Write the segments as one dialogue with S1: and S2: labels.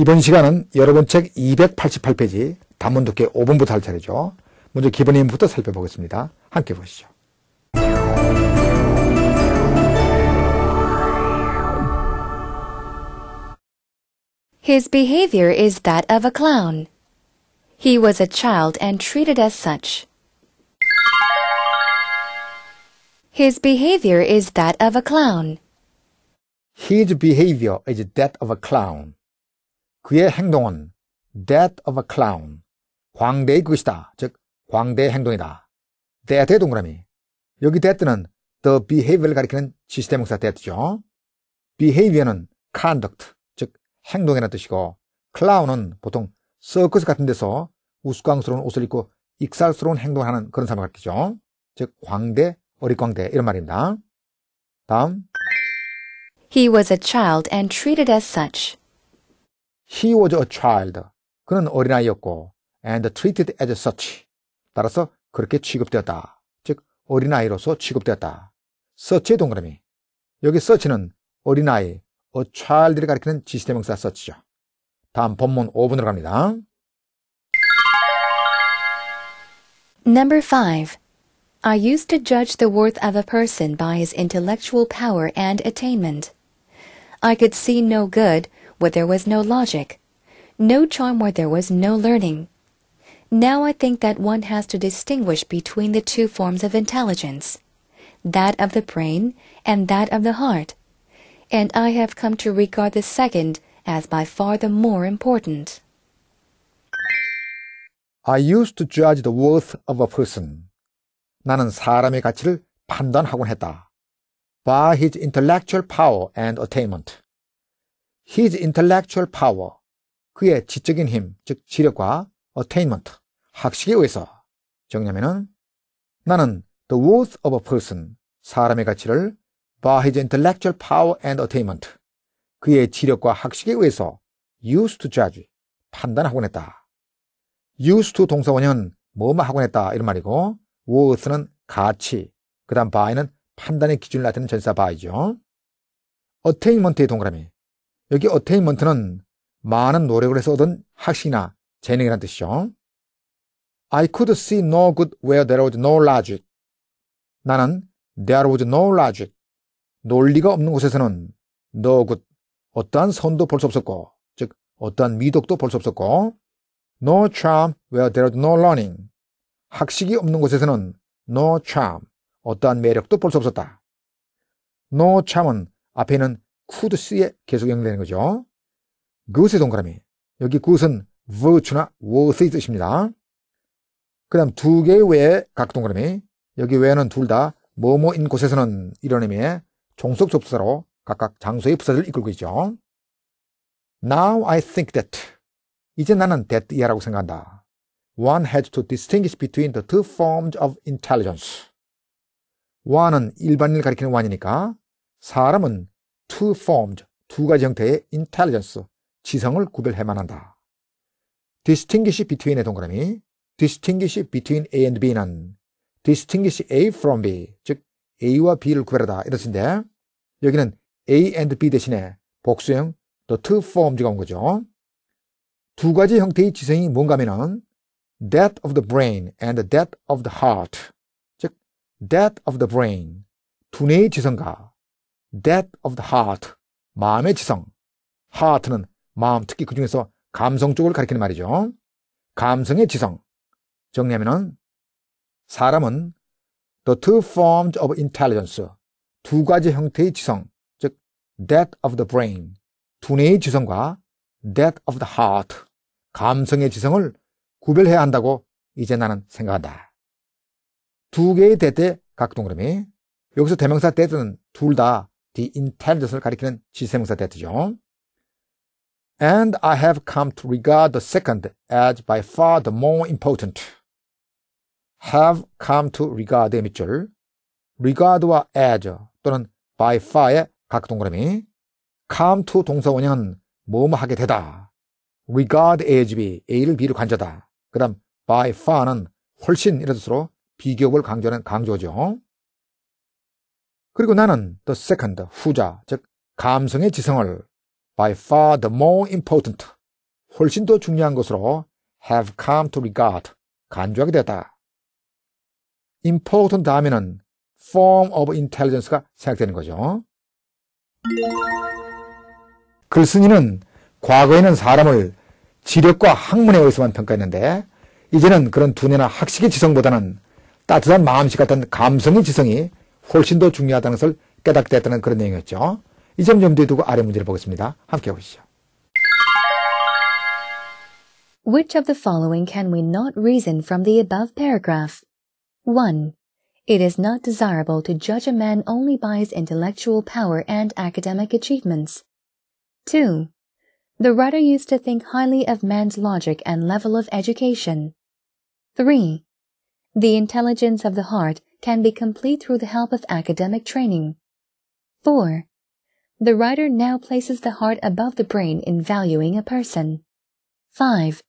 S1: 이번 시간은 여러분 책 288페이지 단문 두께 5번부터 할 차례죠. 먼저 기본 힘부터 살펴보겠습니다. 함께 보시죠.
S2: His behavior is that of a clown. He was a child and treated as such. His behavior is that of a clown.
S1: His behavior is that of a clown. 그의 행동은 d e a t h of a clown, 광대의 그것이다. 즉, 광대의 행동이다. that의 동그라미. 여기 that는 the behavior를 가리키는 지시대명사 that죠. behavior는 conduct, 즉, 행동이라는 뜻이고, clown은 보통 서커스 같은 데서 우스꽝스러운 옷을 입고 익살스러운 행동을 하는 그런 사람을 가리키죠. 즉, 광대, 어리광대 이런 말입니다. 다음.
S2: He was a child and treated as such.
S1: He was a child. 그는 어린아이였고 and treated as such. 따라서 그렇게 취급되었다. 즉 어린아이로서 취급되었다. such의 동그라미. 여기 such는 어린아이, a child를 가리키는 지시대명사 such죠. 다음 본문 5분으로 갑니다.
S2: Number 5. I used to judge the worth of a person by his intellectual power and attainment. I could see no good where there was no logic, no charm where there was no learning. Now I think that one has to distinguish between the two forms of intelligence, that of the brain and that of the heart, and I have come to regard the second as by far the more important.
S1: I used to judge the worth of a person. 나는 사람의 가치를 판단하곤 했다. By his intellectual power and attainment. his intellectual power, 그의 지적인 힘, 즉 지력과 attainment, 학식에 의해서 정리하면은 나는 the worth of a person, 사람의 가치를 by his intellectual power and attainment, 그의 지력과 학식에 의해서 used to judge, 판단하곤 했다. used to 동사원형은 뭐뭐 하곤 했다 이런 말이고 worth는 가치, 그 다음 by는 판단의 기준을 나타내는 전사 by죠. attainment의 동그라미, 여기 어테인먼트는 많은 노력을 해서 얻은 학식이나 재능이라는 뜻이죠. I could see no good where there was no logic. 나는 there was no logic. 논리가 없는 곳에서는 no good. 어떠한 선도 볼 수 없었고, 즉, 어떠한 미덕도 볼 수 없었고, no charm where there was no learning. 학식이 없는 곳에서는 no charm. 어떠한 매력도 볼 수 없었다. no charm은 앞에 있는 could스에 계속 연결되는 거죠. 그것의 동그라미. 여기 그것은 virtue나 worth의 뜻입니다. 그 다음 두 개의 외에 각 동그라미. 여기 외에는 둘 다 뭐뭐인 곳에서는 이런 의미의 종속 접수사로 각각 장소의 부사를 이끌고 있죠. Now I think that. 이제 나는 that 이하라고 생각한다. One h a s to distinguish between the two forms of intelligence. One은 일반인을 가리키는 와이니까 사람은 two f o r m s 두 가지 형태의 intelligence, 지성을 구별해만 한다. distinguish between의 동그라미, distinguish between A and B는 distinguish A from B, 즉 A와 B를 구별하다 이런 뜻인데 여기는 A and B 대신에 복수형 the two forms가 온 거죠. 두 가지 형태의 지성이 뭔가 하면은 death of the brain and death of the heart 즉 death of the brain 두뇌의 지성과 death of the heart, 마음의 지성. heart는 마음, 특히 그 중에서 감성 쪽을 가리키는 말이죠. 감성의 지성. 정리하면 사람은 the two forms of intelligence, 두 가지 형태의 지성, 즉 death of the brain, 두뇌의 지성과 death of the heart, 감성의 지성을 구별해야 한다고 이제 나는 생각한다. 두 개의 대대 각동그름이 여기서 대명사 대는 둘다 the intended을 가리키는 지세명사 대트죠 And I have come to regard the second as by far the more important. have come to regard의 밑줄, regard와 as 또는 by far의 각 동그라미, come to 동사원형은 뭐뭐 하게 되다. regard as b, a를 b를 관저다. 그 다음 by far는 훨씬 이런 뜻으로 비교를 강조하는 강조죠. 그리고 나는 the second 후자 즉 감성의 지성을 by far the more important 훨씬 더 중요한 것으로 have come to regard 간주하게 되었다. important 다음에는 form of intelligence가 생각되는 거죠. 글쓴이는 과거에는 사람을 지력과 학문에 의해서만 평가했는데 이제는 그런 두뇌나 학식의 지성보다는 따뜻한 마음씨 같은 감성의 지성이 훨씬 더 중요하다는 것을 깨닫게 그런 내용이었죠. 두고 아래 문제를 보겠습니다. 함께 보시죠.
S2: Which of the following can we not reason from the above paragraph? 1. It is not desirable to judge a man only by his intellectual power and academic achievements. 2. The writer used to think highly of man's logic and level of education. 3. The intelligence of the heart can be complete through the help of academic training. 4. The writer now places the heart above the brain in valuing a person. 5.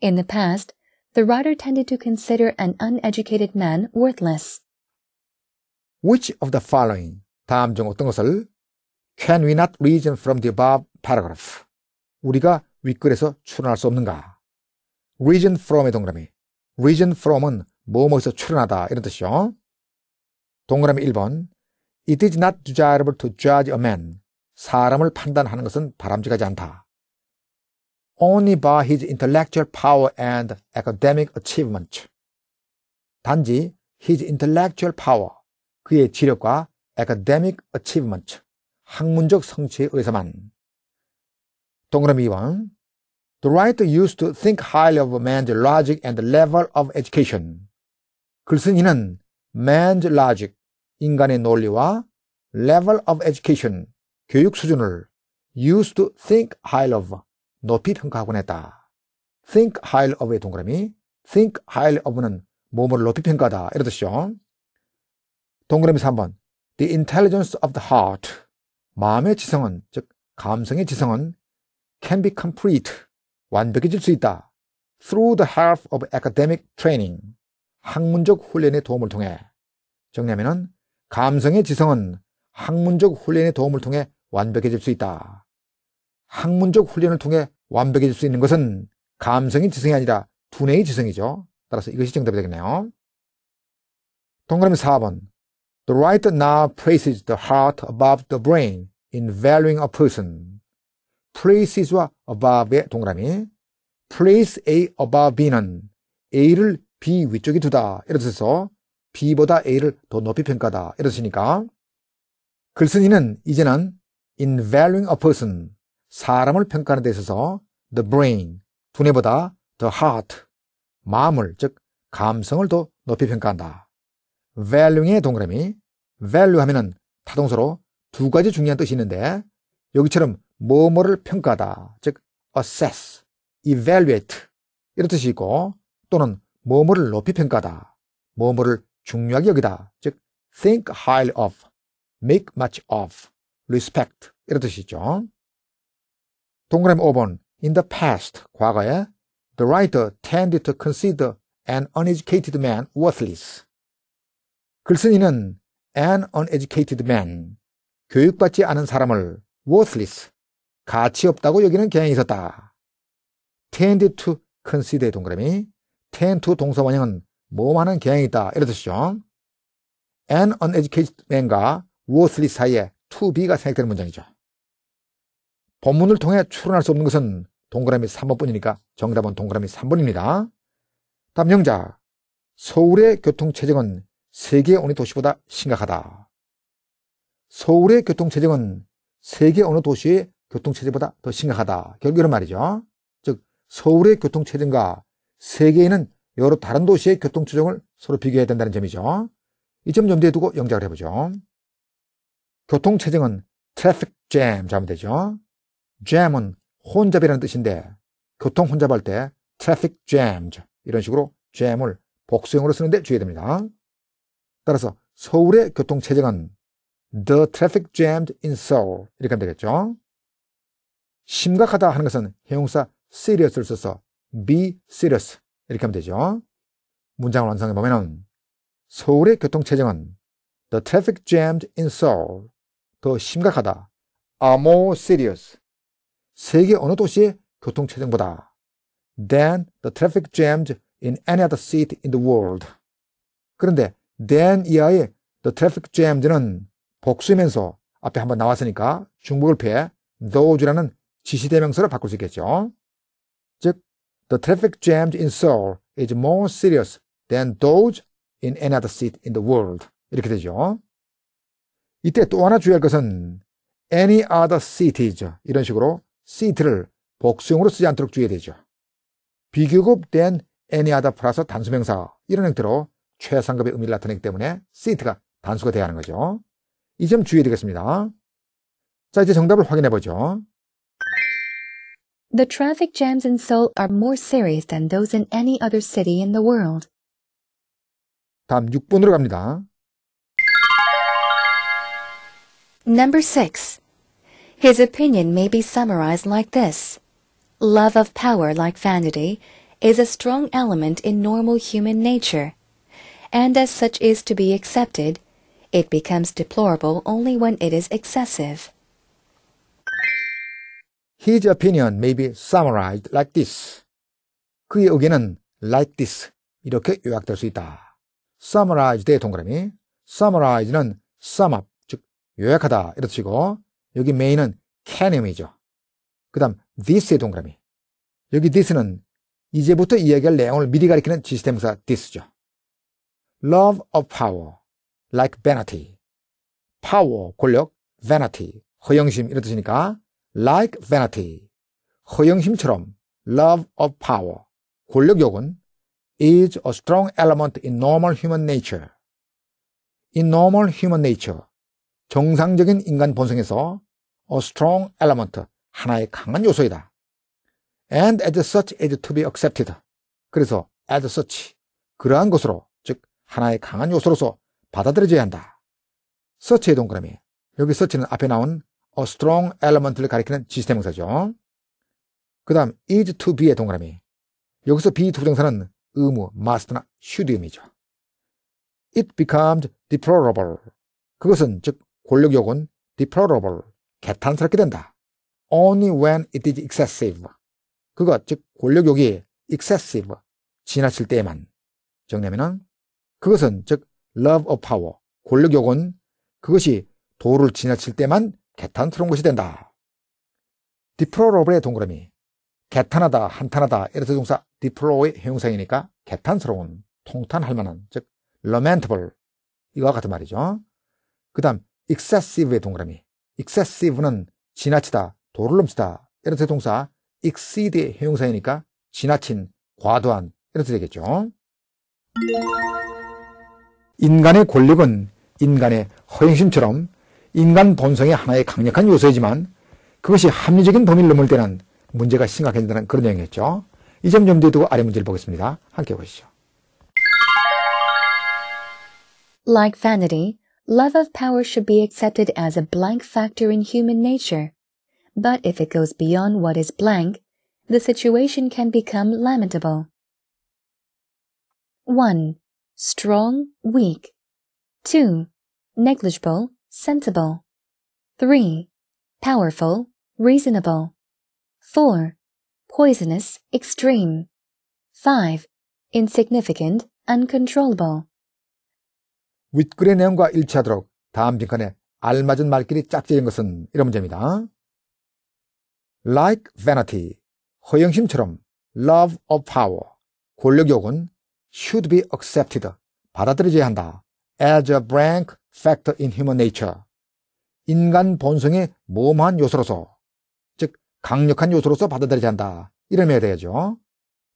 S2: In the past, the writer tended to consider an uneducated man worthless.
S1: Which of the following, 다음 중 어떤 것을 can we not reason from the above paragraph? 우리가 윗글에서 추론할 수 없는가? reason from의 동그라미. reason from은 뭐뭐에서 출연하다 이런 뜻이요. 동그라미 1번 It is not desirable to judge a man. 사람을 판단하는 것은 바람직하지 않다. Only by his intellectual power and academic achievement. 단지 his intellectual power, 그의 지력과 academic achievement, 학문적 성취에 의해서만. 동그라미 2번 The writer used to think highly of man's logic and level of education. 글쓴이는 man's logic, 인간의 논리와 level of education, 교육 수준을 used to think high of, 높이 평가하곤 했다. think high of의 동그라미, think high of는 몸을 높이 평가하다. 이런 뜻이죠. 동그라미 3번. The intelligence of the heart. 마음의 지성은, 즉, 감성의 지성은 can be complete. 완벽해질 수 있다. through the help of academic training. 학문적 훈련의 도움을 통해. 정리하면은 감성의 지성은 학문적 훈련의 도움을 통해 완벽해질 수 있다. 학문적 훈련을 통해 완벽해질 수 있는 것은 감성의 지성이 아니라 두뇌의 지성이죠. 따라서 이것이 정답이 되겠네요. 동그라미 4번 The writer now p l a c e s the heart above the brain in valuing a person. p l a c e s 와 above의 동그라미 place A above B는 A를 B 위쪽에 두다. 이런 뜻에서 B보다 A를 더 높이 평가다. 이러시니까 글쓴이는 이제는 in valuing a person, 사람을 평가하는 데 있어서 the brain, 두뇌보다 the heart, 마음을, 즉 감성을 더 높이 평가한다. valuing의 동그라미, value 하면은 타동사로 두 가지 중요한 뜻이 있는데 여기처럼 뭐뭐를 평가하다, 즉 assess, evaluate 이런 뜻이 있고 또는 뭐뭐를 높이 평가하다, 뭐뭐를 중요하게 여기다. 즉, think highly of, make much of, respect. 이런 뜻이죠. 동그라미 5번. In the past, 과거에, the writer tended to consider an uneducated man worthless. 글쓴이는 an uneducated man, 교육받지 않은 사람을 worthless, 가치 없다고 여기는 경향이 있었다. tended to consider 동그라미, tend to 동사원형은 모험하는 경향이 있다. 이런 뜻이죠. An uneducated man과 w o r t h l e s 사이에 to be가 생략되는 문장이죠. 본문을 통해 추론할 수 없는 것은 동그라미 3번뿐이니까 정답은 동그라미 3번입니다. 다음 영자. 서울의 교통체증은 세계 어느 도시보다 심각하다. 서울의 교통체증은 세계 어느 도시의 교통체증보다 더 심각하다. 결국에는 말이죠. 즉, 서울의 교통체증과 세계에는 여러 다른 도시의 교통 추정을 서로 비교해야 된다는 점이죠. 이 점 염두에 두고 영작을 해보죠. 교통 체증은 traffic jam 잡으면 되죠. jam은 혼잡이라는 뜻인데 교통 혼잡할 때 traffic j a m 이런 식으로 jam을 복수형으로 쓰는데 주의됩니다. 따라서 서울의 교통 체증은 the traffic jammed in Seoul 이렇게 하면 되겠죠. 심각하다 하는 것은 형용사 serious를 써서 be serious 이렇게 하면 되죠. 문장을 완성해 보면은 서울의 교통체증은 The traffic jammed in Seoul 더 심각하다. are more serious. 세계 어느 도시의 교통체증보다 than the traffic jammed in any other city in the world. 그런데 than 이하의 the traffic jammed는 복수면서 앞에 한번 나왔으니까 중복을 피해 those라는 지시대명사로 바꿀 수 있겠죠. The traffic jam s in Seoul is more serious than those in another city in the world. 이렇게 되죠. 이때 또 하나 주의할 것은 any other cities 이런 식으로 city를 복수형으로 쓰지 않도록 주의해야 되죠. 비교급 than any other 플러스 단수명사 이런 형태로 최상급의 의미를 나타내기 때문에 city가 단수가 돼야 하는 거죠. 이 점 주의해야 되겠습니다. 자 이제 정답을 확인해 보죠.
S2: The traffic jams in Seoul are more serious than those in any other city in the world.
S1: 다음 6번으로 갑니다.
S2: Number 6. His opinion may be summarized like this. Love of power like vanity is a strong element in normal human nature, and as such is to be accepted, it becomes deplorable only when it is excessive. His opinion
S1: may be summarized like this. 그의 의견은 like this. 이렇게 요약될 수 있다. summarize의 동그라미. summarize는 sum up, 즉 요약하다 이런 뜻이고 여기 main은 can음이죠. 그 다음 this의 동그라미. 여기 this는 이제부터 이야기할 내용을 미리 가리키는 지시대명사 this죠. love of power, like vanity. power, 권력, vanity, 허영심 이런 뜻이니까 like vanity, 허영심처럼 love of power, 권력욕은 is a strong element in normal human nature. in normal human nature, 정상적인 인간 본성에서 a strong element, 하나의 강한 요소이다. and as such as to be accepted. 그래서 as such, 그러한 것으로, 즉 하나의 강한 요소로서 받아들여져야 한다. such의 동그라미, 여기 such는 앞에 나온 a strong element를 가리키는 지시대 명사죠. 그 다음 is to be의 동그라미. 여기서 be 부정사는 의무, must나 should 의미죠. It becomes deplorable. 그것은 즉 권력 욕은 deplorable, 개탄스럽게 된다. Only when it is excessive. 그것 즉 권력 욕이 excessive, 지나칠 때에만. 정리하면 그것은 즉 love of power, 권력 욕은 그것이 도를 지나칠 때만 개탄스러운 것이 된다. 디프로러블의 동그라미. 개탄하다, 한탄하다. 이래서 동사 디프로의 형용사이니까 개탄스러운, 통탄할 만한, 즉 lamentable 이와 같은 말이죠. 그 다음 excessive의 동그라미. excessive는 지나치다, 도를 넘치다. 이런 뜻 동사 exceed의 형용사이니까 지나친, 과도한 이런 뜻이 되겠죠. 인간의 권력은 인간의 허영심처럼 인간 본성의 하나의 강력한 요소이지만 그것이 합리적인 범위를 넘을 때는 문제가 심각해진다는 그런 내용이었죠. 이점 염두에 두고 아래 문제를 보겠습니다. 함께 보시죠.
S2: Like vanity, love of power should be accepted as a blank factor in human nature. But if it goes beyond what is blank, the situation can become lamentable. 1. Strong, weak. 2. Negligible, sensible. 3. Powerful, reasonable. 4. Poisonous, extreme. 5. Insignificant, uncontrollable.
S1: 윗글의 내용과 일치하도록 다음 빈칸에 알맞은 말끼리 짝지은 것은 이런 문제입니다. Like vanity, 허영심처럼 love of power, 권력욕은 should be accepted, 받아들여져야 한다. As a blank factor in human nature. 인간 본성의 모호한 요소로서, 즉 강력한 요소로서 받아들여야 한다. 이런 의미가 되겠죠.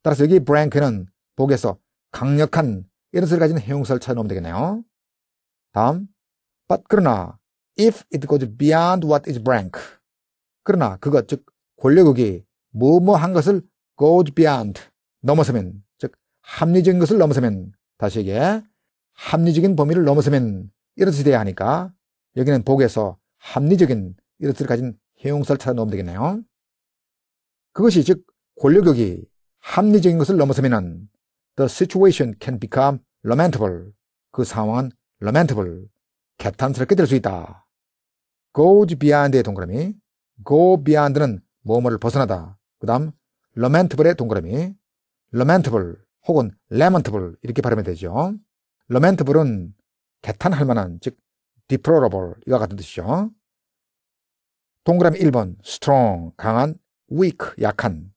S1: 따라서 여기 브랭크는 보기에서 강력한 이런 소리 가진 해용사를 찾아놓으면 되겠네요. 다음, but 그러나 if it goes beyond what is blank. 그러나 그것 즉 권력욕이 뭐뭐한 것을 goes beyond 넘어서면 즉 합리적인 것을 넘어서면 다시 얘기해 합리적인 범위를 넘어서면 이렇듯이돼야 하니까 여기는 복에서 합리적인 이렇듯을 가진 형용사를 찾아놓으면 되겠네요. 그것이 즉 권력욕이 합리적인 것을 넘어서면은 the situation can become lamentable. 그 상황은 lamentable. 개탄스럽게 될 수 있다. goes beyond의 동그라미 go beyond는 뭐뭐를 벗어나다. 그 다음 lamentable의 동그라미 lamentable 혹은 lamentable 이렇게 발음이 되죠. lamentable은 개탄할 만한, 즉, deplorable, 이와 같은 뜻이죠. 동그라미 1번, strong, 강한, weak, 약한.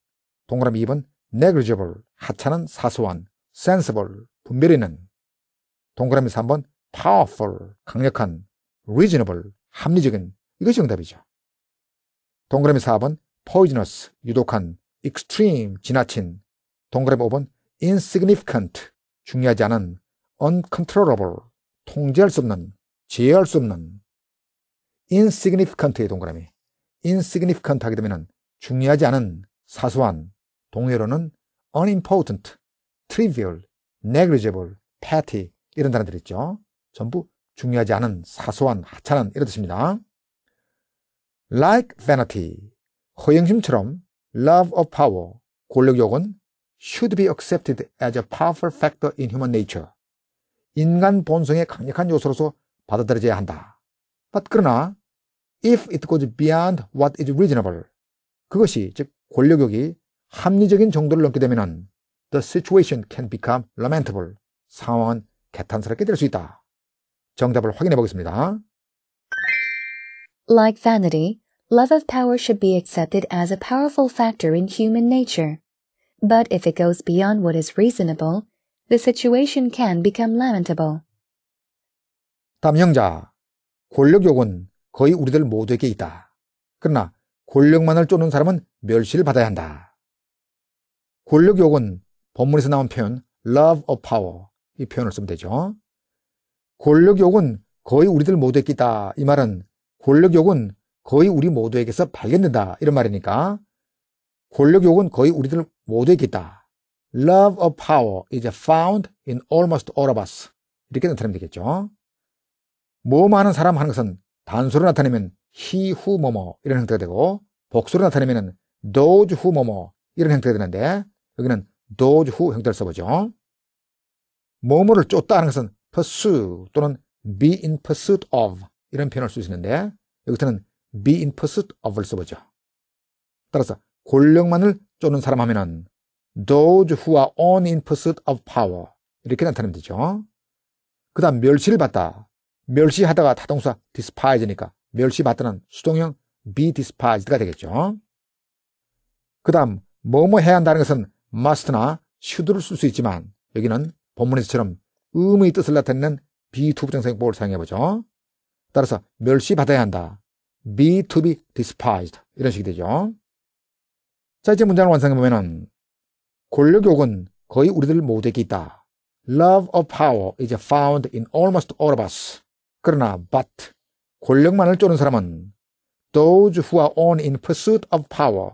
S1: 동그라미 2번, negligible, 하찮은, 사소한, sensible, 분별 있는. 동그라미 3번, powerful, 강력한, reasonable, 합리적인. 이것이 정답이죠. 동그라미 4번, poisonous, 유독한, extreme, 지나친. 동그라미 5번, insignificant, 중요하지 않은, uncontrollable, 통제할 수 없는, 제어할 수 없는 insignificant의 동그라미. insignificant 하게 되면 중요하지 않은 사소한 동료로는 unimportant, trivial, negligible, petty 이런 단어들 있죠. 전부 중요하지 않은 사소한 하찮은 이런 뜻입니다. like vanity, 허영심처럼 love of power, 권력욕은 should be accepted as a powerful factor in human nature. 인간 본성의 강력한 요소로서 받아들여져야 한다. But 그러나 if it goes beyond what is reasonable 그것이 즉 권력욕이 합리적인 정도를 넘게 되면 the situation can become lamentable 상황은 개탄스럽게 될수 있다. 정답을 확인해 보겠습니다.
S2: Like vanity, love of power should be accepted as a powerful factor in human nature. But if it goes beyond what is reasonable, the situation can become lamentable.
S1: 남용자, 권력욕은 거의 우리들 모두에게 있다. 그러나 권력만을 쫓는 사람은 멸시를 받아야 한다. 권력욕은 본문에서 나온 표현 love of power 이 표현을 쓰면 되죠. 권력욕은 거의 우리들 모두에게 있다. 이 말은 권력욕은 거의 우리 모두에게서 발견된다. 이런 말이니까 권력욕은 거의 우리들 모두에게 있다. love of power is found in almost all of us. 이렇게 나타내면 되겠죠. 뭐뭐 하는 사람 하는 것은 단수로 나타내면 he who 뭐뭐 이런 형태가 되고 복수로 나타내면 those who 뭐뭐 이런 형태가 되는데 여기는 those who 형태를 써보죠. 뭐뭐를 쫓다 하는 것은 pursue 또는 be in pursuit of 이런 표현을 쓸 수 있는데 여기서는 be in pursuit of를 써보죠. 따라서 권력만을 쫓는 사람 하면은 those who are on in pursuit of power. 이렇게 나타내면 되죠. 그 다음 멸시를 받다. 멸시하다가 타동사 despise니까 멸시받다는 수동형 be despised가 되겠죠. 그 다음 뭐뭐 해야 한다는 것은 must나 should를 쓸 수 있지만 여기는 본문에서처럼 음의 뜻을 나타내는 be to 부정사용법을 사용해보죠. 따라서 멸시받아야 한다. be to be despised 이런 식이 되죠. 자 이제 문장을 완성해보면은 권력욕은 거의 우리들 모두에게다. Love of power is found in almost all of us. 그러나 but 권력만을 쫓는 사람은 those who are on in pursuit of power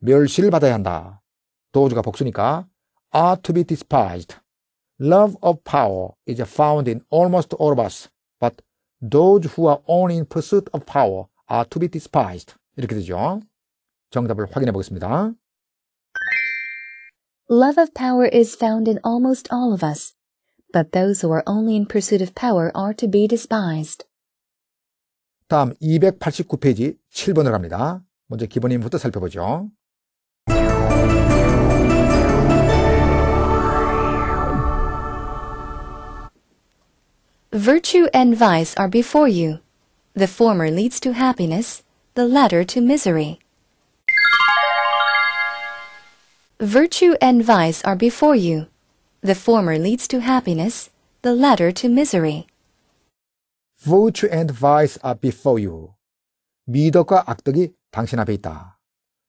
S1: 멸시를 받아야 한다. those가 복수니까 are to be despised. Love of power is found in almost all of us, but those who are on in pursuit of power are to be despised. 이렇게 되죠. 정답을 확인해 보겠습니다.
S2: Love of power is found in almost all of us, but those who are only in pursuit of power are to be despised.
S1: 다음 289페이지 7번으로 갑니다. 먼저 기본인부터 살펴보죠.
S2: Virtue and vice are before you. The former leads to happiness, the latter to misery. Virtue and vice are before you. The former leads to happiness, the latter to misery.
S1: Virtue and vice are before you. 미덕과 악덕이 당신 앞에 있다.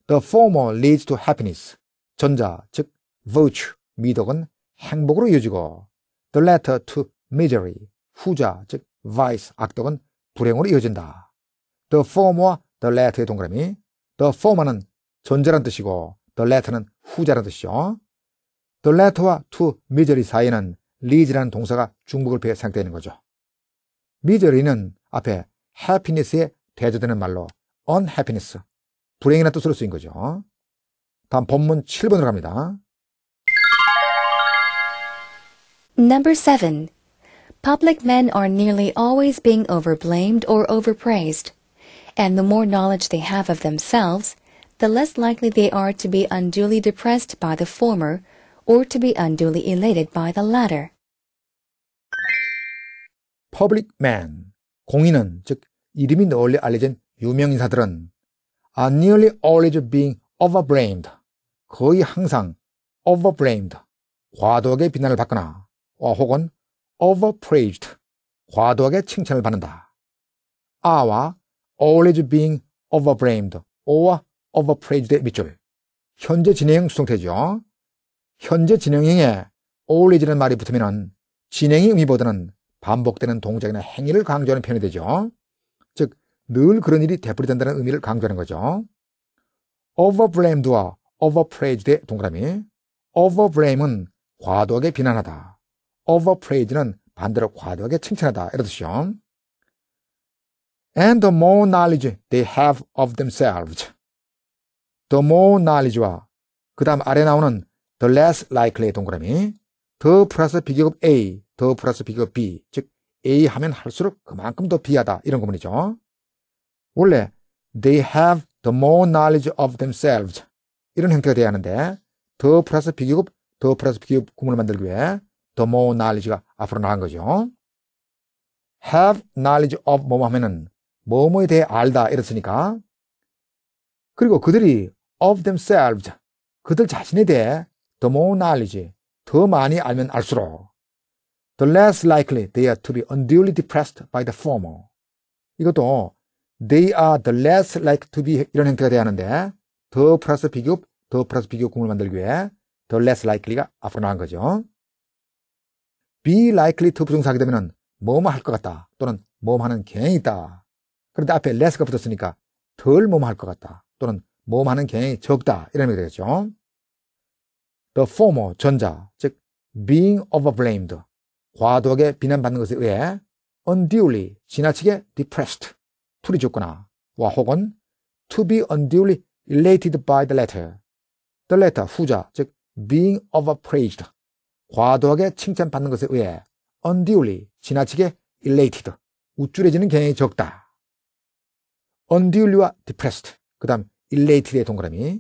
S1: The former leads to happiness. 전자, 즉 virtue, 미덕은 행복으로 이어지고 the latter to misery, 후자, 즉 vice, 악덕은 불행으로 이어진다. The former와 the latter의 동그라미, the former는 존재란 뜻이고 the letter는 후자라는 뜻이죠. the letter와 to misery 사이에는 leads라는 동사가 중복을 피해 생각되는 거죠. misery는 앞에 happiness에 대조되는 말로 unhappiness, 불행이라는 뜻으로 쓰인 거죠. 다음 본문 7번으로 갑니다.
S2: Number 7. Public men are nearly always being overblamed or overpraised. And the more knowledge they have of themselves, the less likely they are to be unduly depressed by the former or to be unduly elated by the latter.
S1: public man, 공인은 즉 이름이 널리 알려진 유명인사들은 are nearly always being overblamed, 거의 항상 overblamed, 과도하게 비난을 받거나 혹은 overpraised, 과도하게 칭찬을 받는다. are와 always being overblamed, or overpraised의 밑줄. 현재 진행형 수동태죠. 현재 진행형에 always라는 말이 붙으면 진행의 의미보다는 반복되는 동작이나 행위를 강조하는 표현이 되죠. 즉, 늘 그런 일이 되풀이된다는 의미를 강조하는 거죠. o v e r b l a m e d 와 overpraised의 동그라미. overblame은 과도하게 비난하다. overpraise는 d 반대로 과도하게 칭찬하다. 이런 뜻이죠. And the more knowledge they have of themselves, the more knowledge와 그 다음 아래 나오는 the less like의 동그라미 더 플러스 비교급 A, 더 플러스 비교급 B 즉 A 하면 할수록 그만큼 더비하다 이런 구문이죠. 원래 they have the more knowledge of themselves 이런 형태가 돼야 하는데 더 플러스 비교급 더 플러스 비교급 구문을 만들기 위해 the more knowledge가 앞으로 나간 거죠. have knowledge of 뭐뭐 하면은 뭐뭐에 대해 알다 이랬으니까 그리고 그들이 of themselves. 그들 자신에 대해 the more knowledge. 더 많이 알면 알수록 the less likely they are to be unduly depressed by the former. 이것도 they are the less likely to be 이런 형태가 돼야 하는데 더 플러스 비교, 더 플러스 비교 구문을 만들기 위해 the less likely가 앞으로 나온 거죠. be likely to 부정사하게 되면 뭐 뭐 할 것 같다 또는 뭐뭐 하는 경향이 있다. 그런데 앞에 less가 붙었으니까 덜 뭐 뭐 할 것 같다 또는 모험하는 경향이 적다. 이런 의미가 되겠죠. The former, 전자, 즉 being overblamed, 과도하게 비난받는 것에 의해 unduly, 지나치게 depressed, 풀이 죽거나 와 혹은 to be unduly elated by the l e t t e r the l e t t e r 후자, 즉 being overpraised, 과도하게 칭찬받는 것에 의해 unduly, 지나치게 elated, 우쭐해지는 경향이 적다. unduly와 depressed, 그 다음 일레이티드의 동그라미,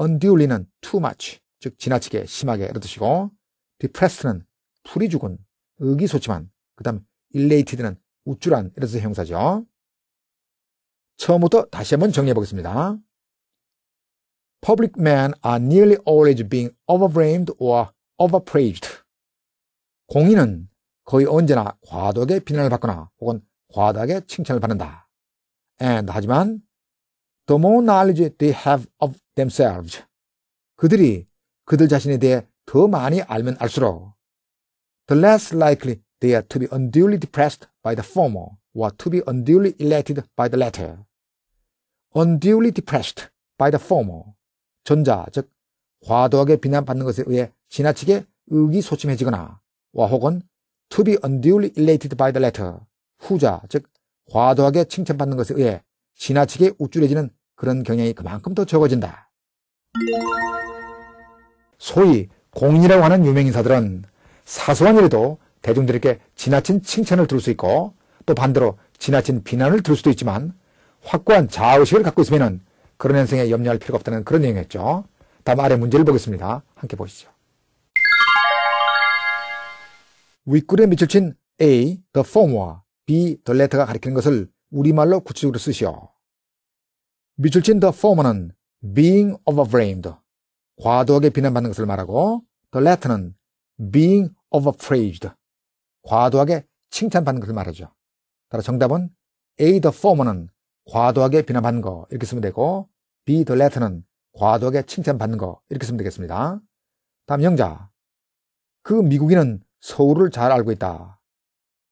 S1: unduly는 too much, 즉 지나치게 심하게 이런 뜻이고 depressed는 풀이 죽은, 의기소침한, 그 다음 일레이티드는 우쭐한 이런 뜻의 형사죠. 처음부터 다시 한번 정리해 보겠습니다. Public men are nearly always being overblamed or overpraised. 공인은 거의 언제나 과도하게 비난을 받거나 혹은 과도하게 칭찬을 받는다. And 하지만 the more knowledge they have of themselves. 그들이 그들 자신에 대해 더 많이 알면 알수록 the less likely they are to be unduly depressed by the former or to be unduly elated by the latter. unduly depressed by the former. 전자, 즉, 과도하게 비난받는 것에 의해 지나치게 의기소침해지거나, 와 혹은 to be unduly elated by the latter. 후자, 즉, 과도하게 칭찬받는 것에 의해 지나치게 우쭐해지는 그런 경향이 그만큼 더 적어진다. 소위 공인이라고 하는 유명인사들은 사소한 일에도 대중들에게 지나친 칭찬을 들을 수 있고 또 반대로 지나친 비난을 들을 수도 있지만 확고한 자아의식을 갖고 있으면 그런 현상에 염려할 필요가 없다는 그런 내용이었죠. 다음 아래 문제를 보겠습니다. 함께 보시죠. 윗글에 밑줄 친 A, the former, B, the letter가 가리키는 것을 우리말로 구체적으로 쓰시오. 미출친 the former는 being overblamed, 과도하게 비난받는 것을 말하고 the latter는 being overpraised, 과도하게 칭찬받는 것을 말하죠. 따라 정답은 A the former는 과도하게 비난받는 거 이렇게 쓰면 되고 B the latter는 과도하게 칭찬받는 거 이렇게 쓰면 되겠습니다. 다음 영자그 미국인은 서울을 잘 알고 있다.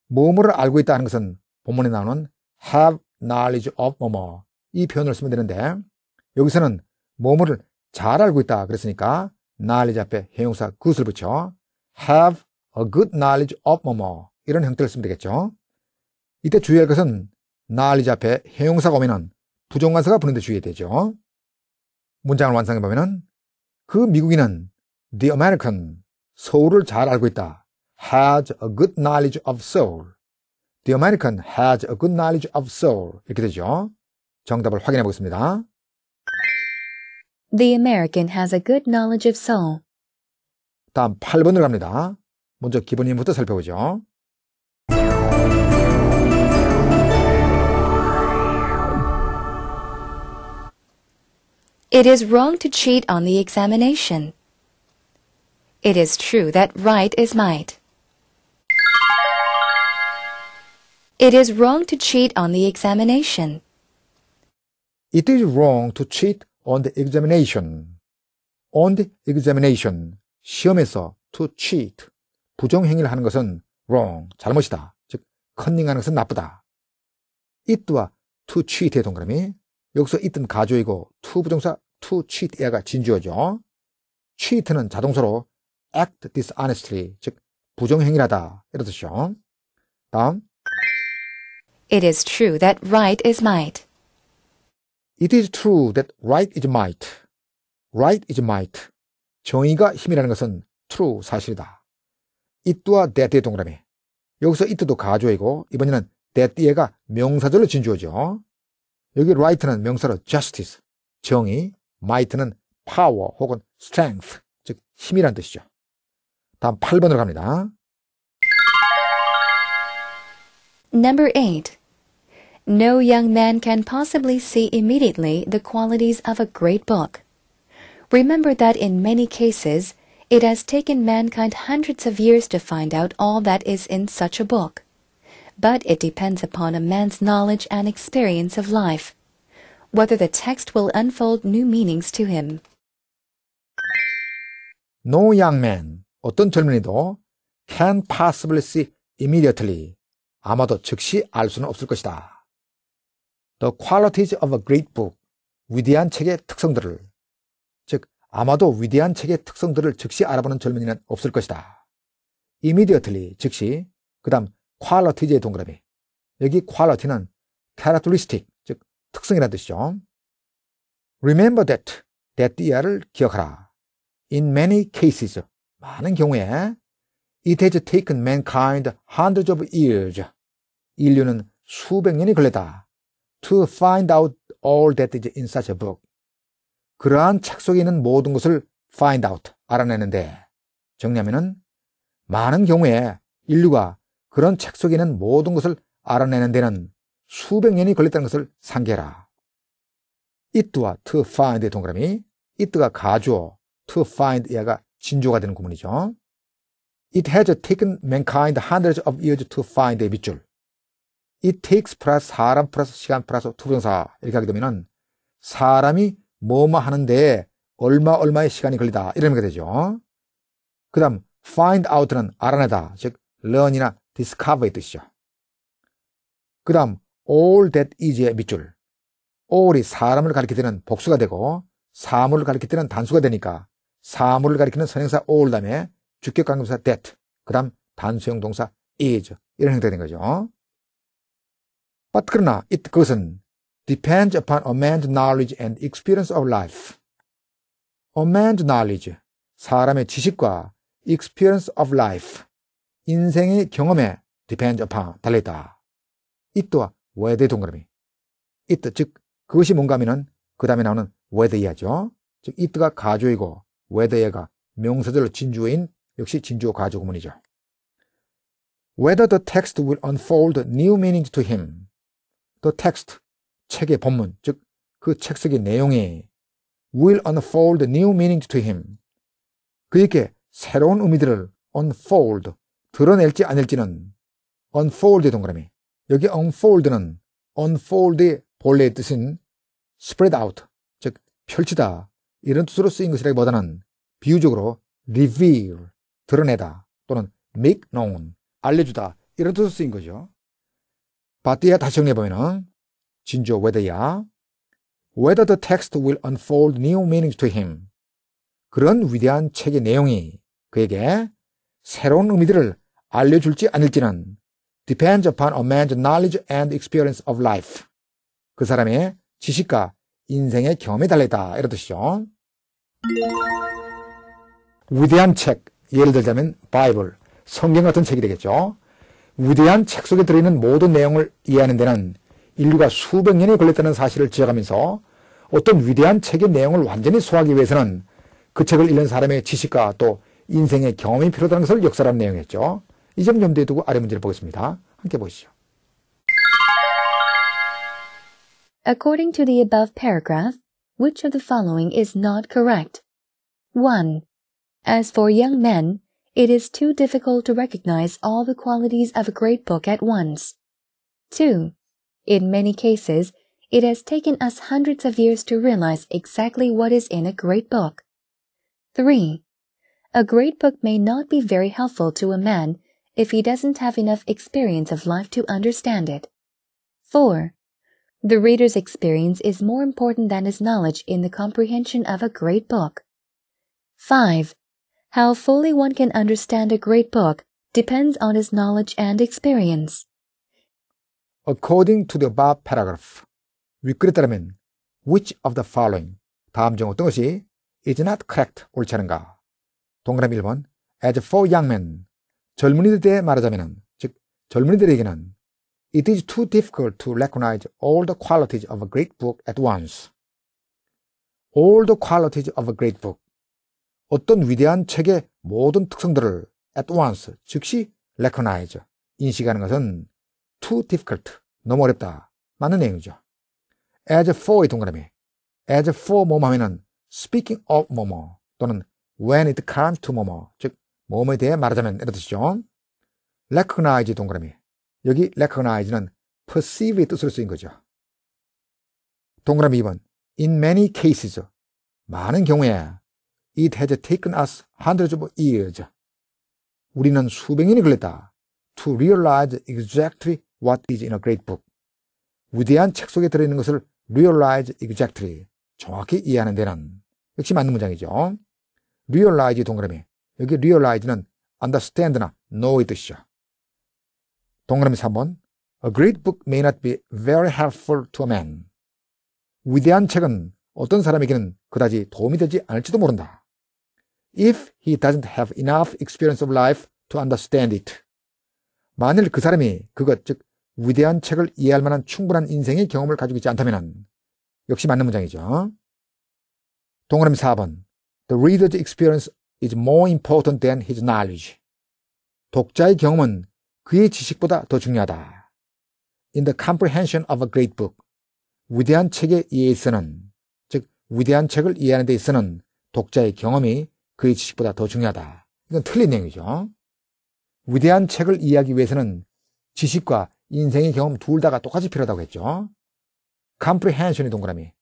S1: 뭐뭐를 알고 있다는 하 것은 본문에 나오는 have knowledge of 뭐뭐 이 표현을 쓰면 되는데 여기서는 뭐뭐를 잘 알고 있다 그랬으니까 knowledge 앞에 형용사 good을 붙여 have a good knowledge of 뭐뭐 이런 형태를 쓰면 되겠죠. 이때 주의할 것은 knowledge 앞에 형용사가 오면 부정관사가 붙는데 주의해야 되죠. 문장을 완성해 보면은 그 미국인은 the American, 서울을 잘 알고 있다. has a good knowledge of Seoul. The American has a good knowledge of Seoul. 이렇게 되죠. 정답을 확인해 보겠습니다.
S2: The American has a good knowledge of Seoul.
S1: 다음 8번으로 갑니다. 먼저 기본인부터 살펴보죠.
S2: It is wrong to cheat on the examination. It is true that right is might. It is wrong to cheat on the examination.
S1: It is wrong to cheat on the examination. on the examination. 시험에서 to cheat. 부정행위를 하는 것은 wrong. 잘못이다. 즉, 컨닝하는 것은 나쁘다. it와 to cheat의 동그라미. 여기서 it은 가조이고 to 부정사 to cheat 야가 진주어죠. cheat는 자동사로 act dishonestly. 즉, 부정행위하다. 이런 뜻이죠. 다음,
S2: It is true that right is might.
S1: It is true that right is might. Right is might. 정의가 힘이라는 것은 true, 사실이다. it 와 that의 동그라미. 여기서 it도 가조이고 이번에는 that 뒤에가 명사절로 진주어죠. 여기 right는 명사로 justice, 정의, might는 power 혹은 strength, 즉 힘이란 뜻이죠. 다음 8번으로 갑니다.
S2: Number 8. no young man can possibly see immediately the qualities of a great book. Remember that in many cases, it has taken mankind hundreds of years to find out all that is in such a book. But it depends upon a man's knowledge and experience of life, whether the text will unfold new meanings to him.
S1: No young man, 어떤 젊은이도 can possibly see immediately, 아마도 즉시 알 수는 없을 것이다. The qualities of a great book. 위대한 책의 특성들을. 즉, 아마도 위대한 책의 특성들을 즉시 알아보는 젊은이는 없을 것이다. immediately, 즉시, 그 다음 qualities의 동그라미. 여기 quality는 characteristic, 즉, 특성이라는 뜻이죠. remember that, that the를 기억하라. in many cases, 많은 경우에 It has taken mankind hundreds of years. 인류는 수백 년이 걸렸다. to find out all that is in such a book. 그러한 책 속에 있는 모든 것을 find out, 알아내는데 정리하면은 많은 경우에 인류가 그런 책 속에 있는 모든 것을 알아내는 데는 수백 년이 걸렸다는 것을 상기해라. it와 to find의 동그라미, it가 가조, to find 얘가 진조가 되는 구문이죠. It has taken mankind hundreds of years to find의 밑줄. 이 takes 플러스 사람 플러스 시간 플러스 투병사 이렇게 하게 되면은 사람이 뭐뭐 하는데 얼마 얼마의 시간이 걸리다 이런 게 되죠. 그 다음 find out는 알아내다 즉 learn이나 discover의 뜻이죠. 그 다음 all that is의 밑줄 all이 사람을 가리키는 복수가 되고 사물을 가리키는 단수가 되니까 사물을 가리키는 선행사 all 다음에 주격관계사 that 그 다음 단수형 동사 is 이런 형태가 된 거죠. But 그러나 it 그것은 depends upon a man's knowledge and experience of life. a man's knowledge 사람의 지식과 experience of life 인생의 경험에 depends upon 달려있다. it 또한 w h e t e r 동그라미. it 즉 그것이 뭔가 하면은 그 다음에 나오는 w h e t e 이하죠. 즉 it가 가조이고 w h e t e r 가 명사절로 진주어인 역시 진주어 가조구문이죠. Whether the text will unfold new meanings to him the text, 책의 본문, 즉 그 책 속의 내용이 will unfold new meaning to him. 그에게 새로운 의미들을 unfold, 드러낼지 아닐지는 unfold의 동그라미. 여기 unfold는 unfold의 본래의 뜻인 spread out, 즉 펼치다 이런 뜻으로 쓰인 것이라기보다는 비유적으로 reveal, 드러내다 또는 make known, 알려주다 이런 뜻으로 쓰인 거죠. 바띠야 다시 정리해보면은 진조 웨더야 Whether the text will unfold new meanings to him 그런 위대한 책의 내용이 그에게 새로운 의미들을 알려줄지 아닐지는 depends upon a man's knowledge and experience of life 그 사람의 지식과 인생의 경험이 달려있다 이러듯이죠 위대한 책 예를 들자면 바이블 성경 같은 책이 되겠죠 위대한 책 속에 들어있는 모든 내용을 이해하는 데는 인류가 수백 년이 걸렸다는 사실을 지적하면서 어떤 위대한 책의 내용을 완전히 소화하기 위해서는 그 책을 읽는 사람의 지식과 또 인생의 경험이 필요하다는 것을 역사라는 내용이었죠. 이점 염두에 두고 아래 문제를 보겠습니다. 함께 보시죠.
S2: According to the above paragraph, which of the following is not correct? 1. As for young men, it is too difficult to recognize all the qualities of a great book at once. 2. In many cases, it has taken us hundreds of years to realize exactly what is in a great book. 3. A great book may not be very helpful to a man if he doesn't have enough experience of life to understand it. 4. The reader's experience is more important than his knowledge in the comprehension of a great book. 5. How fully one can understand a great book depends on his knowledge and experience.
S1: According to the above paragraph, 위클에 which of the following 다음 중 어떤 것이 is not correct 옳지 않은가? 동그라미 1번 as for young men 젊은이들에 때 말하자면 즉 젊은이들에게는 It is too difficult to recognize all the qualities of a great book at once. All the qualities of a great book. 어떤 위대한 책의 모든 특성들을 at once, 즉시 recognize, 인식하는 것은 too difficult, 너무 어렵다. 맞는 내용이죠. as for 이 동그라미. as for 뭐뭐 하면은 speaking of 뭐뭐 또는 when it comes to 뭐뭐 즉 뭐뭐에 대해 말하자면 이런 뜻이죠. recognize 동그라미. 여기 recognize는 perceive의 뜻으로 쓰인 거죠. 동그라미 2번 in many cases 많은 경우에 It has taken us hundreds of years. 우리는 수백 년이 걸렸다. To realize exactly what is in a great book. 위대한 책 속에 들어있는 것을 realize exactly. 정확히 이해하는 데는. 역시 맞는 문장이죠. realize 동그라미. 여기 realize는 understand나 know의 뜻이죠. 동그라미 3번. A great book may not be very helpful to a man. 위대한 책은 어떤 사람에게는 그다지 도움이 되지 않을지도 모른다. if he doesn't have enough experience of life to understand it. 만일 그 사람이 그것, 즉, 위대한 책을 이해할 만한 충분한 인생의 경험을 가지고 있지 않다면, 역시 맞는 문장이죠. 동그라미 4번. The reader's experience is more important than his knowledge. 독자의 경험은 그의 지식보다 더 중요하다. In the comprehension of a great book. 위대한 책의 이해에 있어는, 즉, 위대한 책을 이해하는 데 있어는 독자의 경험이 그의 지식보다 더 중요하다. 이건 틀린 내용이죠. 위대한 책을 이해하기 위해서는 지식과 인생의 경험 둘 다가 똑같이 필요하다고 했죠. comprehension이 동그라미.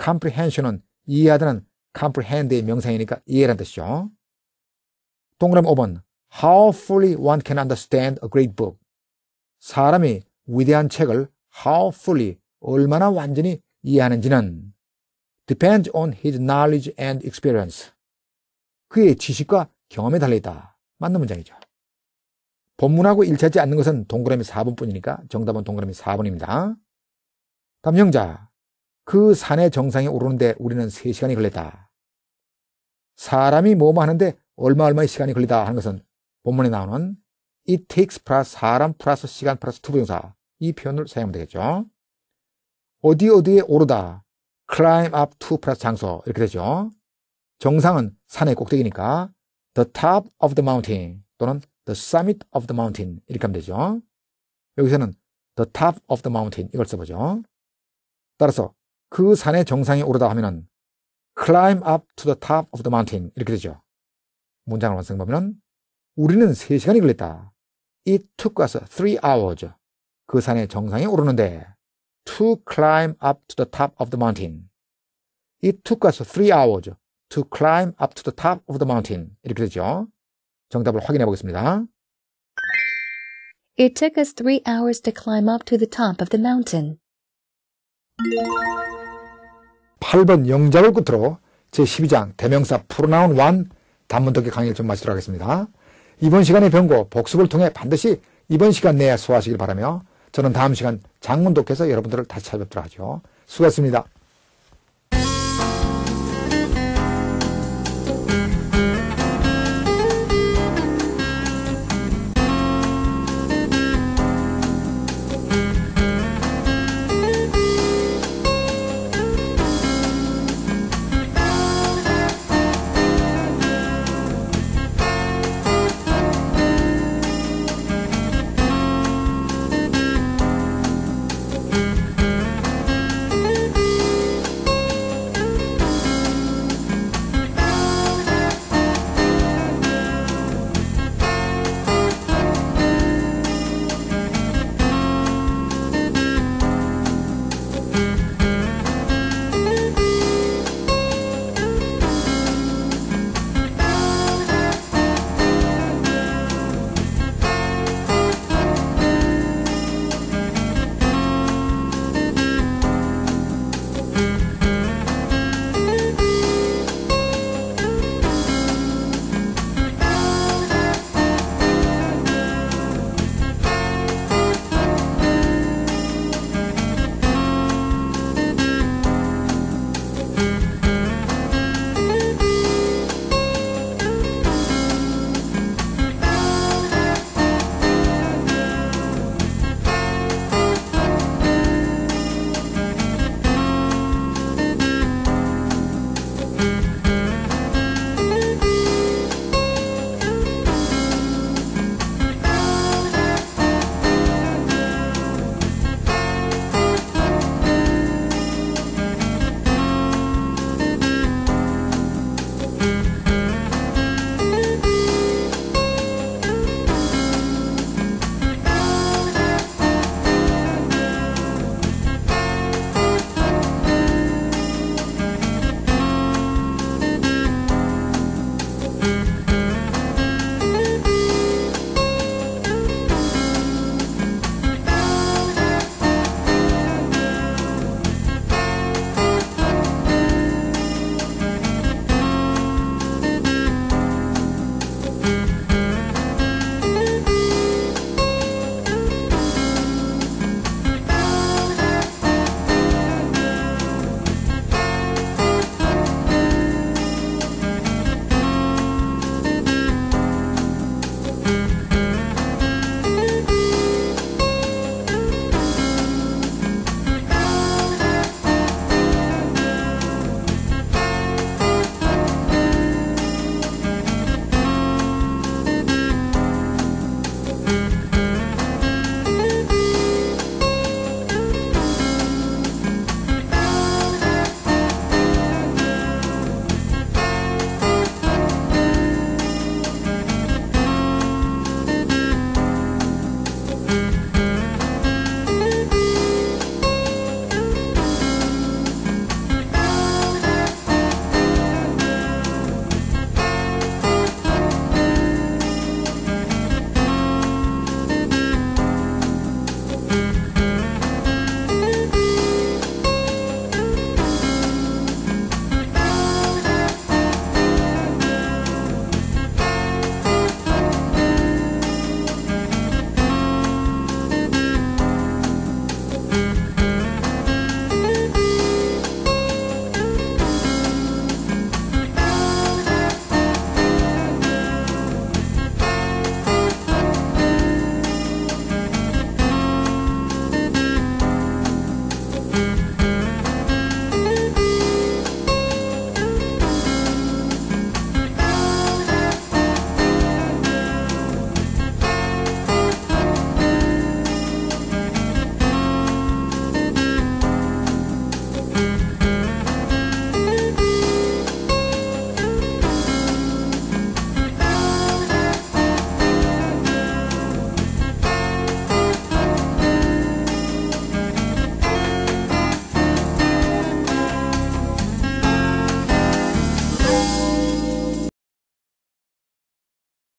S1: comprehension은 이해하다는 comprehend의 명상이니까 이해란 뜻이죠. 동그라미 5번. How fully one can understand a great book. 사람이 위대한 책을 how fully 얼마나 완전히 이해하는지는 depends on his knowledge and experience. 그의 지식과 경험에 달려있다. 맞는 문장이죠. 본문하고 일치하지 않는 것은 동그라미 4번뿐이니까 정답은 동그라미 4번입니다. 다음 형자. 그 산의 정상에 오르는데 우리는 3시간이 걸렸다. 사람이 뭐 뭐 하는데 얼마 얼마의 시간이 걸리다 하는 것은 본문에 나오는 it takes plus 사람 플러스 시간 플러스 투부정사 이 표현을 사용하면 되겠죠. 어디 어디에 오르다 climb up to 플러스 장소 이렇게 되죠. 정상은 산의 꼭대기니까 the top of the mountain 또는 the summit of the mountain 이렇게 하면 되죠. 여기서는 the top of the mountain 이걸 써보죠. 따라서 그 산의 정상에 오르다 하면은 climb up to the top of the mountain 이렇게 되죠. 문장을 완성하면 우리는 3시간이 걸렸다. It took us 3 hours. 그 산의 정상에 오르는데 to climb up to the top of the mountain. It took us 3 hours. to climb up to the top of the mountain. 이렇게 되죠. 정답을 확인해 보겠습니다.
S2: It took us three hours to climb up to the top of the mountain.
S1: 8번 영작을 끝으로 제12장 대명사 프로나운 완 단문독의 강의를 좀 마치도록 하겠습니다. 이번 시간의 변고 복습을 통해 반드시 이번 시간 내에 소화하시길 바라며 저는 다음 시간 장문독해서 여러분들을 다시 찾아뵙도록 하죠. 수고하셨습니다